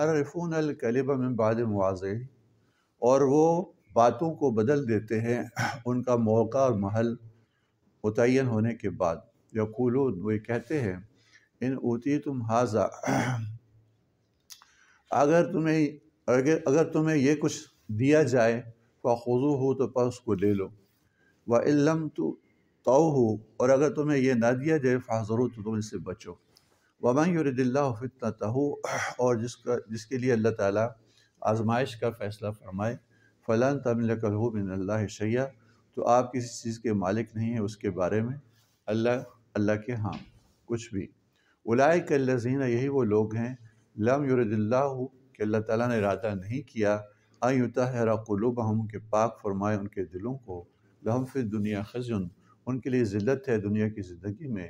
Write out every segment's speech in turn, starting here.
अरफून अलकलबा में बाद मुआज़े और वो बातों को बदल देते हैं उनका मौका और महल मुतन होने के बाद यकूलून वो कहते हैं इन ऊती तुम हाजा अगर तुम्हें अगर अगर तुम्हें ये कुछ दिया जाए फ़ुजू हो तो पर उसको ले लो व इलम तो तो हो और अगर तुम्हें यह ना दिया जाए हो तो तुम इससे बचो वमा फितना और जिसका जिसके लिए अल्लाह ताला आजमाइश का फ़ैसला फरमाए फ़लान तमिलकलहू मिनल्ला शैया तो आप किसी चीज़ के मालिक नहीं हैं उसके बारे में अल्लाह अल्लाह के हाँ कुछ भी उलाय कल्लजीन यही वो लोग हैं लम युरदिल्ला कि अल्लाह ताला ने इरादा नहीं किया आयुता है कलूब हम के पाक फरमाए उनके दिलों को लहम फिर दुनिया खजुन उनके लिए ज़िल्लत है दुनिया की ज़िंदगी में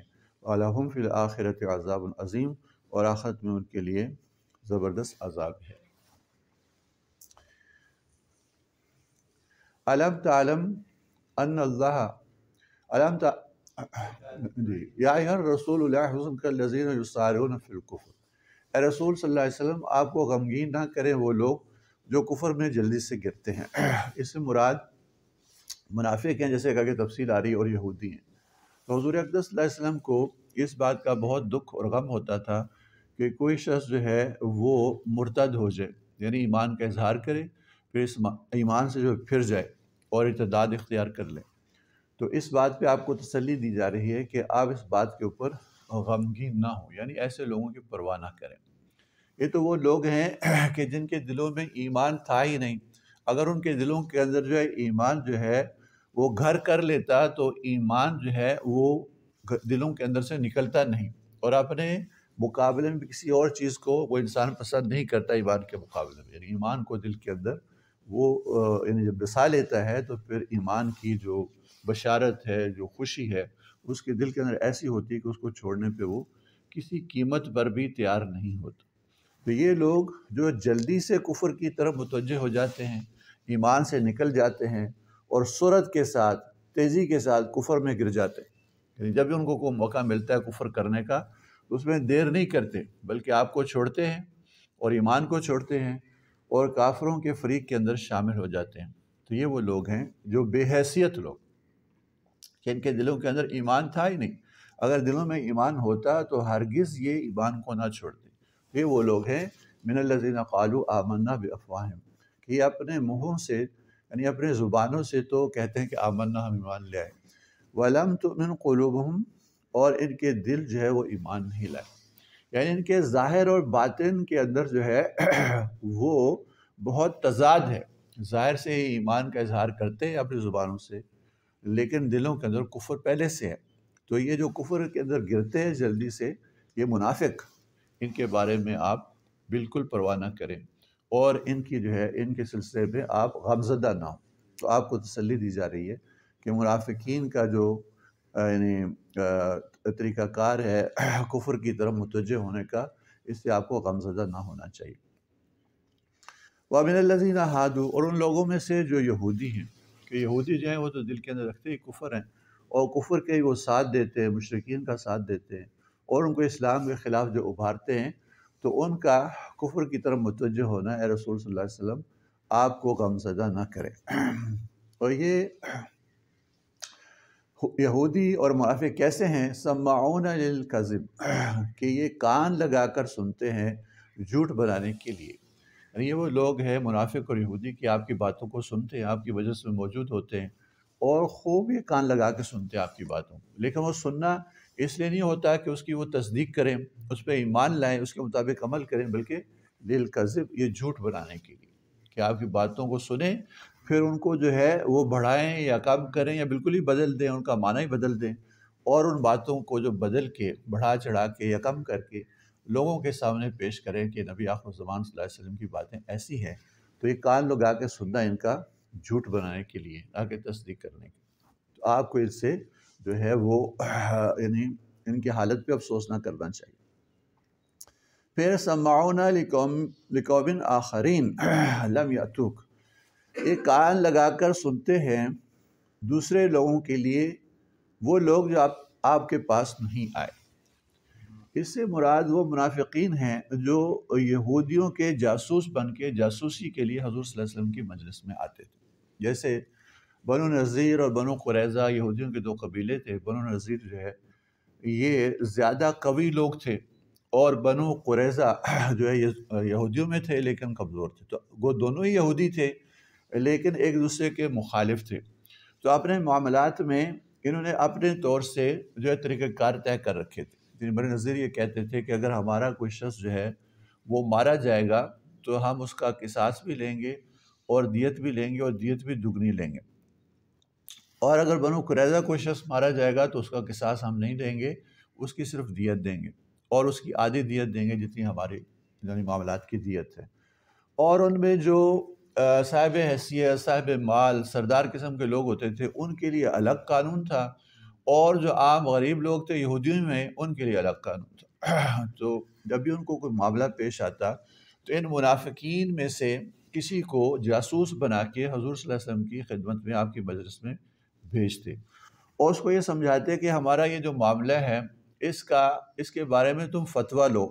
अलहम फिल आखिरत अजाब अज़ीम और आखिरत में उनके लिए ज़बरदस्त अजाब है अलम तालम अन अल्लाह अलम जी या रसूल हसन फिलकुफ़र रसूल सल्लम आपको गमगीन ना करें वो लोग जो कुफर में जल्दी से गिरते हैं इससे मुराद मुनाफिक हैं जैसे कहकर तफसील आ रही और यहूदी हैं हजूर अकदम को इस बात का बहुत दुख और गम होता था कि कोई शख्स जो है वो मुर्तद हो जाए यानी ईमान का इजहार करे फिर इस ईमान से जो फिर जाए और इतदाद इख्तियार कर ले तो इस बात पे आपको तसल्ली दी जा रही है कि आप इस बात के ऊपर गमगीन ना हो यानी ऐसे लोगों की परवाह ना करें ये तो वो लोग हैं कि जिनके दिलों में ईमान था ही नहीं अगर उनके दिलों के अंदर जो है ईमान जो है वो घर कर लेता तो ईमान जो है वो दिलों के अंदर से निकलता नहीं और अपने मुकाबले में किसी और चीज़ को वो इंसान पसंद नहीं करता ईमान के मुकाबले में यानी ईमान को दिल के अंदर वो यानी जब बसा लेता है तो फिर ईमान की जो बशारत है जो खुशी है उसके दिल के अंदर ऐसी होती है कि उसको छोड़ने पे वो किसी कीमत पर भी तैयार नहीं होता तो ये लोग जो जल्दी से कुफर की तरफ मुतवजह हो जाते हैं ईमान से निकल जाते हैं और सूरत के साथ तेज़ी के साथ कुफर में गिर जाते हैं जब भी उनको कोई मौका मिलता है कुफर करने का तो उसमें देर नहीं करते बल्कि आपको छोड़ते हैं और ईमान को छोड़ते हैं और काफरों के फरीक के अंदर शामिल हो जाते हैं तो ये वो लोग हैं जो बेहसीत लोग जिनके दिलों के अंदर ईमान था ही नहीं अगर दिलों में ईमान होता तो हरगिज़ ये ईमान को ना छोड़ते ये वो लोग हैं मिनल्लिन कालू आमन्ना अफवाहम कि अपने मुँहों से यानी अपने ज़ुबानों से तो कहते हैं कि आमन्ना हम ईमान ले आए वलम तो मिन कलूबहम और इनके दिल जो है वो ईमान नहीं लाए यानी इनके ज़ाहिर और बातिन के अंदर जो है वो बहुत तजाद है ज़ाहिर से ही ईमान का इजहार करते हैं अपनी ज़ुबानों से लेकिन दिलों के अंदर कुफर पहले से है तो ये जो कुफर के अंदर गिरते हैं जल्दी से ये मुनाफिक इनके बारे में आप बिल्कुल परवाह ना करें और इनकी जो है इनके सिलसिले में आप गमजदा ना हो तो आपको तसली दी जा रही है कि मुनाफिकीन का जो यानी तरीक़ाकार है कुफर की तरफ मुतवजह होने का इससे आपको गमजदा ना होना चाहिए वाबिन हादू और उन लोगों में से जो यहूदी हैं कि यहूदी जो हैं वो तो दिल के अंदर रखते ही कुफर हैं और कुफर के वो साथ देते हैं मशरकिन का साथ देते हैं और उनको इस्लाम के ख़िलाफ़ जो उभारते हैं तो उनका कुफर की तरफ मुतवज होना है रसूल वसल्लम आपको गम सदा ना करे और ये यहूदी और मुआफ़े कैसे हैं समाउन कज़िब कि ये कान लगाकर सुनते हैं झूठ बनाने के लिए यानी ये वो लोग हैं मुनाफिक और यहूदी की आपकी बातों को सुनते हैं आपकी वजह से मौजूद होते हैं और खूब ये कान लगा के सुनते हैं आपकी बातों को लेकिन वो सुनना इसलिए नहीं होता कि उसकी वो तस्दीक करें उस पर ईमान लाएँ उसके मुताबिक अमल करें बल्कि लिल कज़ब ये झूठ बनाने के लिए कि आपकी बातों को सुने फिर उनको जो है वो बढ़ाएं या कम करें या बिल्कुल ही बदल दें उनका माना ही बदल दें और उन बातों को जो बदल के बढ़ा चढ़ा के या कम करके लोगों के सामने पेश करें कि नबी आखुरजमान वसम की बातें ऐसी हैं तो ये कान लोग के सुनना इनका झूठ बनाने के लिए आगे तस्दीक करने के लिए आपको इससे जो है वो यानी इनकी हालत पे अफसोस ना करना चाहिए फिर समाउना लिकौबिन आखरीन लम यातुक एक कान लगाकर सुनते हैं दूसरे लोगों के लिए वो लोग जो आप आपके पास नहीं आए इससे मुराद वो मुनाफिकीन हैं जो यहूदियों के जासूस बन के जासूसी के लिए हजूर वसल्लम की मजलिस में आते थे जैसे बनो नज़ीर और बनो कुरैज़ा यहूदियों के दो कबीले थे बनो नज़ीर जो है ये ज़्यादा कवि लोग थे और बनो कुरैज़ा जो है यहूदियों में थे लेकिन कमज़ोर थे तो वो दोनों ही यहूदी थे लेकिन एक दूसरे के मुखालिफ थे तो अपने मामलात में इन्होंने अपने तौर से जो है तरीक़ार तय कर रखे थे बड़े नज़ीर ये कहते थे कि अगर हमारा कोई शख्स जो है वो मारा जाएगा तो हम उसका किसास भी लेंगे और दियत भी लेंगे और दियत भी दुगनी लेंगे और अगर बनो कुरैजा को शख्स मारा जाएगा तो उसका किसास हम नहीं देंगे उसकी सिर्फ दियत देंगे और उसकी आधी दियत देंगे जितनी हमारे यानी मामला की दियत है और उनमें जो साहिब हैसियत साहिब माल सरदार किस्म के लोग होते थे उनके लिए अलग कानून था और जो आम गरीब लोग थे यहूदियों में उनके लिए अलग कानून था तो जब भी उनको कोई मामला पेश आता तो इन मुनाफिकीन में से किसी को जासूस बना के हजूर वसम की खिदमत में आपकी मजलिस में भेजते और उसको ये समझाते कि हमारा ये जो मामला है इसका इसके बारे में तुम फतवा लो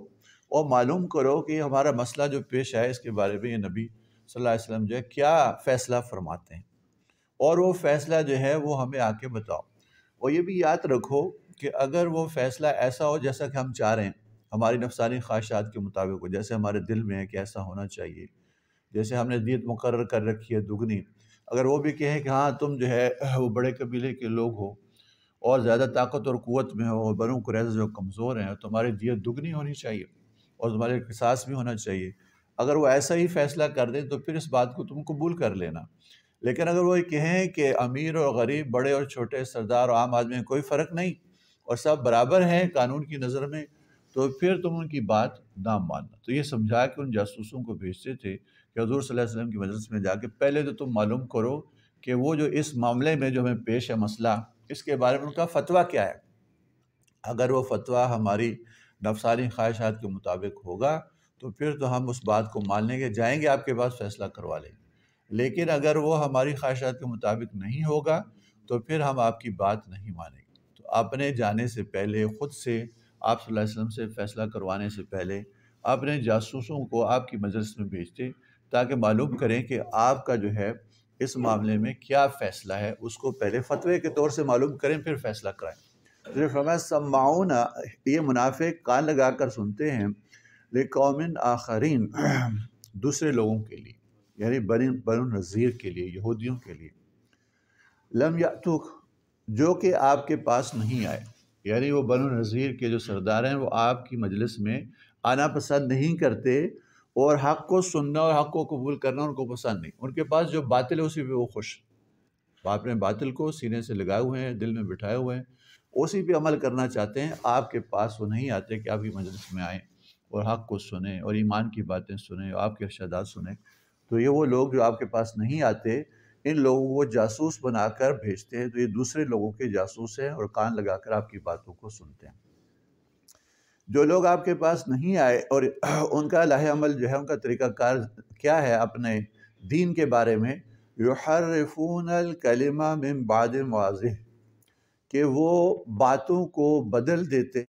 और मालूम करो कि हमारा मसला जो पेश आया इसके बारे में ये नबी सल्लल्लाहु अलैहि वसल्लम जो है क्या फ़ैसला फरमाते हैं और वो फ़ैसला जो है वो हमें आके बताओ और ये भी याद रखो कि अगर वो फ़ैसला ऐसा हो जैसा कि हम चाह रहे हैं हमारी नफसानी ख्वाहिशात के मुताबिक हो जैसे हमारे दिल में है कि ऐसा होना चाहिए जैसे हमने दीद मुकर कर रखी है दुगनी अगर वो भी कहें कि हाँ तुम जो है वो बड़े कबीले के लोग हो और ज़्यादा ताकत और क़वत में हो और बनु क्रैज़ जो कमज़ोर हैं तुम्हारी दियत दुगनी होनी चाहिए और तुम्हारे एहसास भी होना चाहिए अगर वो ऐसा ही फैसला कर दें तो फिर इस बात को तुम कबूल कर लेना लेकिन अगर वो ये कहें कि अमीर और गरीब बड़े और छोटे सरदार और आम आदमी में कोई फ़र्क नहीं और सब बराबर हैं कानून की नज़र में तो फिर तुम उनकी बात ना मानना तो ये समझा के उन जासूसों को भेजते थे कि हजूर वसल्लम की मजलिस में जाके पहले तो तुम मालूम करो कि वो जो इस मामले में जो हमें पेश है मसला इसके बारे में उनका फतवा क्या है अगर वो फतवा हमारी नफसानी ख्वाहिशात के मुताबिक होगा तो फिर तो हम उस बात को मान लेंगे जाएंगे आपके पास फैसला करवा लेंगे लेकिन अगर वो हमारी ख्वाहिशात के मुताबिक नहीं होगा तो फिर हम आपकी बात नहीं मानेंगे तो अपने जाने से पहले ख़ुद से आप वसल्लम से फ़ैसला करवाने से पहले अपने जासूसों को आपकी मजलिस में भेजते ताकि मालूम करें कि आपका जो है इस मामले में क्या फ़ैसला है उसको पहले फतवे के तौर से मालूम करें फिर फ़ैसला कराएँ तो फरमा समाउना ये मुनाफे कान लगा कर सुनते हैं कौमिन आखरीन दूसरे लोगों के लिए यानी बन बन नज़ीर के लिए यहूदियों के लिए लम यातुक जो कि आपके पास नहीं आए यानी वो बन नज़ीर के जो सरदार हैं वो आपकी मजलिस में आना पसंद नहीं करते और हक़ को सुनना और हक़ को कबूल करना उनको पसंद नहीं उनके पास जो बातिल है उसी पर वो खुश आपने ने बातिल को सीने से लगाए हुए हैं दिल में बिठाए हुए हैं उसी पर अमल करना चाहते हैं आपके पास वो नहीं आते कि आपकी मजलिस में आएँ और हक़ को सुने और ईमान की बातें सुने और आपके अर्शादात सुने तो ये वो लोग जो आपके पास नहीं आते इन लोगों को जासूस बनाकर भेजते हैं तो ये दूसरे लोगों के जासूस हैं और कान लगाकर आपकी बातों को सुनते हैं जो लोग आपके पास नहीं आए और उनका लाह अमल जो है उनका तरीक़ाकार क्या है अपने दीन के बारे में यहरफून कलिमा में बाद वाज के वो बातों को बदल देते